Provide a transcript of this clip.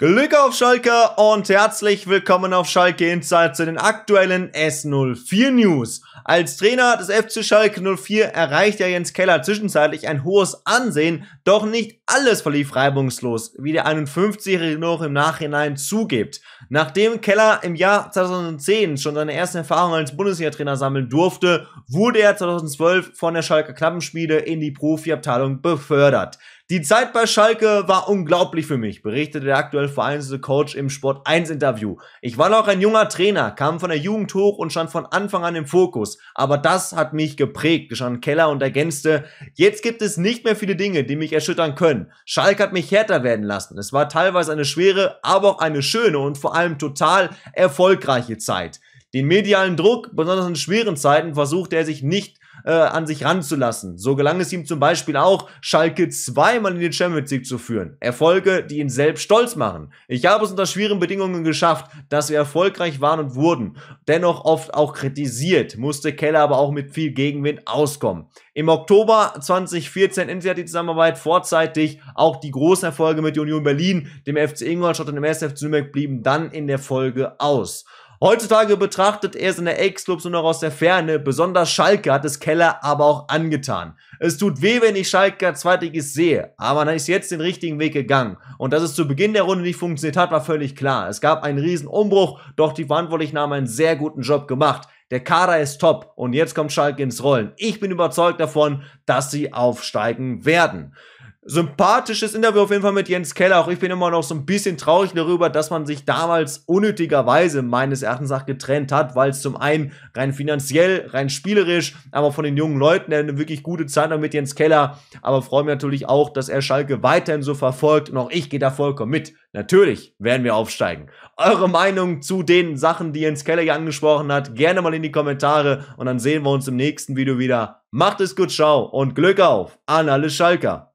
Glück auf Schalke und herzlich willkommen auf Schalke Insight zu den aktuellen S04 News. Als Trainer des FC Schalke 04 erreicht ja Jens Keller zwischenzeitlich ein hohes Ansehen, doch nicht alles verlief reibungslos, wie der 51-Jährige noch im Nachhinein zugibt. Nachdem Keller im Jahr 2010 schon seine ersten Erfahrungen als Bundesliga-Trainer sammeln durfte, wurde er 2012 von der Schalke Klappenspiele in die Profiabteilung befördert. Die Zeit bei Schalke war unglaublich für mich, berichtete der aktuell vereinzelte Coach im Sport 1 Interview. Ich war noch ein junger Trainer, kam von der Jugend hoch und stand von Anfang an im Fokus. Aber das hat mich geprägt, gestand Keller und ergänzte, jetzt gibt es nicht mehr viele Dinge, die mich erschüttern können. Schalke hat mich härter werden lassen. Es war teilweise eine schwere, aber auch eine schöne und vor allem total erfolgreiche Zeit. Den medialen Druck, besonders in schweren Zeiten, versuchte er sich nicht äh, an sich ranzulassen. So gelang es ihm zum Beispiel auch, Schalke zweimal in den Champions League zu führen. Erfolge, die ihn selbst stolz machen. Ich habe es unter schweren Bedingungen geschafft, dass wir erfolgreich waren und wurden. Dennoch oft auch kritisiert, musste Keller aber auch mit viel Gegenwind auskommen. Im Oktober 2014 endete die Zusammenarbeit vorzeitig. Auch die großen Erfolge mit Union Berlin, dem FC Ingolstadt und dem SF Zürich blieben dann in der Folge aus. Heutzutage betrachtet er seine Ex-Clubs nur noch aus der Ferne. Besonders Schalke hat es Keller aber auch angetan. Es tut weh, wenn ich Schalke Zweitligist sehe, aber dann ist jetzt den richtigen Weg gegangen. Und dass es zu Beginn der Runde nicht funktioniert hat, war völlig klar. Es gab einen riesen Umbruch, doch die Verantwortlichen haben einen sehr guten Job gemacht. Der Kader ist top und jetzt kommt Schalke ins Rollen. Ich bin überzeugt davon, dass sie aufsteigen werden sympathisches Interview auf jeden Fall mit Jens Keller. Auch ich bin immer noch so ein bisschen traurig darüber, dass man sich damals unnötigerweise meines Erachtens nach getrennt hat, weil es zum einen rein finanziell, rein spielerisch, aber von den jungen Leuten eine wirklich gute Zeit mit Jens Keller. Aber freue mich natürlich auch, dass er Schalke weiterhin so verfolgt und auch ich gehe da vollkommen mit. Natürlich werden wir aufsteigen. Eure Meinung zu den Sachen, die Jens Keller hier angesprochen hat, gerne mal in die Kommentare und dann sehen wir uns im nächsten Video wieder. Macht es gut, ciao und Glück auf an alle Schalker.